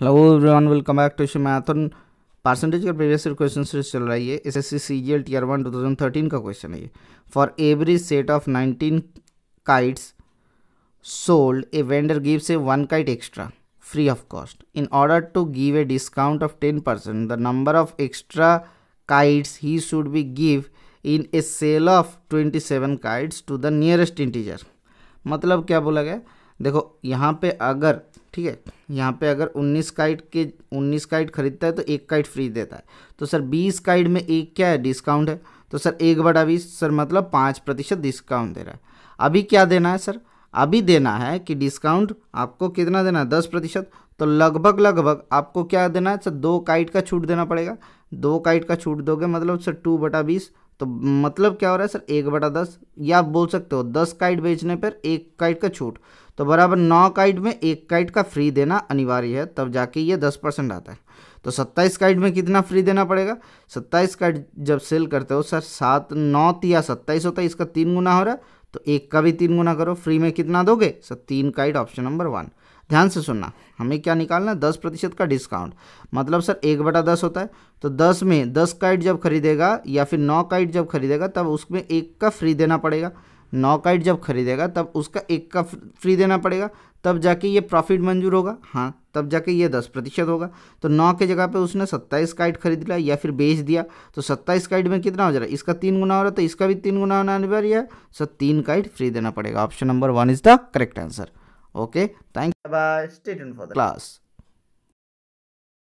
hello everyone welcome back to मैथन percentage का previous year question series चल रही है S S C C G L tier one two thousand thirteen का question है ये for every set of nineteen kites sold a vendor gives a one kite extra free of cost in order to give a discount of ten percent the number of extra kites he should be give in a sale of twenty seven kites to the nearest integer मतलब क्या बोला गया देखो यहाँ पे अगर ठीक है यहाँ पे अगर 19 काइट के 19 काइट खरीदता है तो एक काइट फ्री देता है तो सर 20 काइट में एक क्या है डिस्काउंट है तो सर एक बटा बीस सर मतलब पाँच प्रतिशत डिस्काउंट दे रहा है अभी क्या देना है सर अभी देना है कि डिस्काउंट आपको कितना देना है दस प्रतिशत तो लगभग लगभग आपको क्या देना है सर दो काइट का छूट देना पड़ेगा दो काइट का छूट दोगे मतलब सर टू बटा बीस तो मतलब क्या हो रहा है सर एक बटा दस या आप बोल सकते हो दस काइट बेचने पर एक काइट का छूट तो बराबर नौ काइट में एक काइट का फ्री देना अनिवार्य है तब जाके ये दस परसेंट आता है तो सत्ताईस काइट में कितना फ्री देना पड़ेगा सत्ताईस काइट जब सेल करते हो सर सात नौ तिया सत्ताईस होता है इसका तीन गुना हो रहा है तो एक का भी तीन गुना करो फ्री में कितना दोगे सर तीन काइट ऑप्शन नंबर वन ध्यान से सुनना हमें क्या निकालना है दस प्रतिशत का डिस्काउंट मतलब सर एक बटा दस होता है तो दस में दस काइट जब खरीदेगा या फिर नौ काइट जब खरीदेगा तब उसमें एक का फ्री देना पड़ेगा नॉकआउट जब खरीदेगा तब उसका एक का फ्री देना पड़ेगा तब जाके ये प्रॉफिट मंजूर होगा हाँ तब जाके ये दस प्रतिशत होगा तो नौ के जगह पे उसने सत्ताईस काइट खरीद लिया या फिर बेच दिया तो सत्ताईस काइट में कितना हो जा रहा है इसका तीन गुना हो रहा है तो इसका भी तीन गुना होना अनिवार्य है सर तीन काइट फ्री देना पड़ेगा option number one is the correct answer okay thank you bye state for the class